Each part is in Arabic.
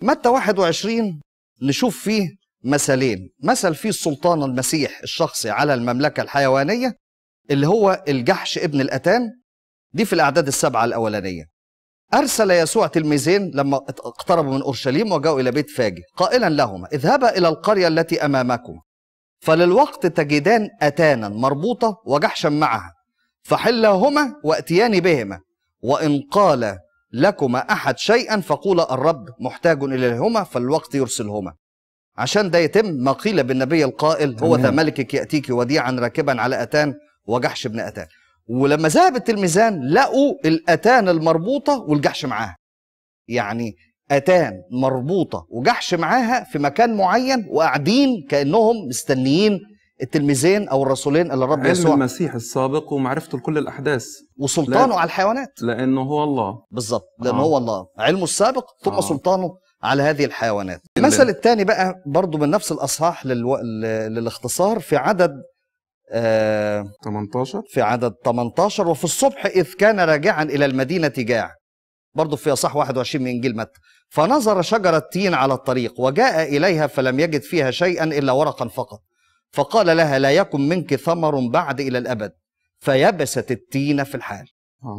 متى 21 نشوف فيه مثلين مثل فيه السلطان المسيح الشخصي على المملكة الحيوانية اللي هو الجحش ابن الأتان دي في الأعداد السبعة الأولانية أرسل يسوع تلميذين لما اقتربوا من أورشليم وجاءوا إلى بيت فاجئ قائلا لهما اذهبا إلى القرية التي أمامكما فللوقت تجدان أتانا مربوطة وجحشا معها فحلهما وأتيان بهما وإن قال لكما أحد شيئا فقولا الرب محتاج إليهما فالوقت يرسلهما عشان ده يتم ما قيل بالنبي القائل هو ذا ملكك يأتيك وديعا راكبا على أتان وجحش ابن أتان ولما ذهب التلميذان لقوا الأتان المربوطة والجحش معاها يعني أتان مربوطة وجحش معاها في مكان معين وقاعدين كأنهم مستنيين التلميذين او الرسولين اللي الرب يسوع علم المسيح السابق ومعرفته لكل الاحداث وسلطانه لا... على الحيوانات لانه هو الله بالظبط لانه آه. هو الله علمه السابق ثم آه. سلطانه على هذه الحيوانات المثل الثاني بقى برضه من نفس الاصحاح للو... للاختصار في عدد آه 18 في عدد 18 وفي الصبح اذ كان راجعا الى المدينه جاع برضه في اصح 21 من انجيل متى فنظر شجره تين على الطريق وجاء اليها فلم يجد فيها شيئا الا ورقا فقط فقال لها لا يكن منك ثمر بعد إلى الأبد فيبست التينة في الحال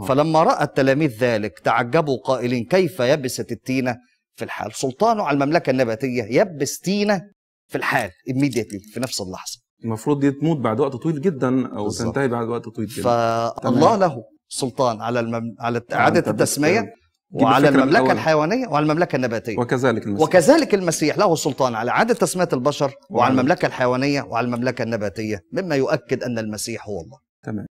فلما رأى التلاميذ ذلك تعجبوا قائلين كيف يبست التينة في الحال سلطانه على المملكة النباتية يبس تينة في الحال immediately في نفس اللحظة المفروض دي تموت بعد وقت طويل جدا او بالزبط. تنتهي بعد وقت طويل جدا فالله له سلطان على المم... على نعم، اعاده التسميه إيه؟ وعلى المملكة الحيوانية وعلى المملكة النباتية وكذلك المسيح وكذلك المسيح له سلطان على عادة تسمية البشر وعلى المملكة الحيوانية وعلى المملكة النباتية مما يؤكد أن المسيح هو الله تمام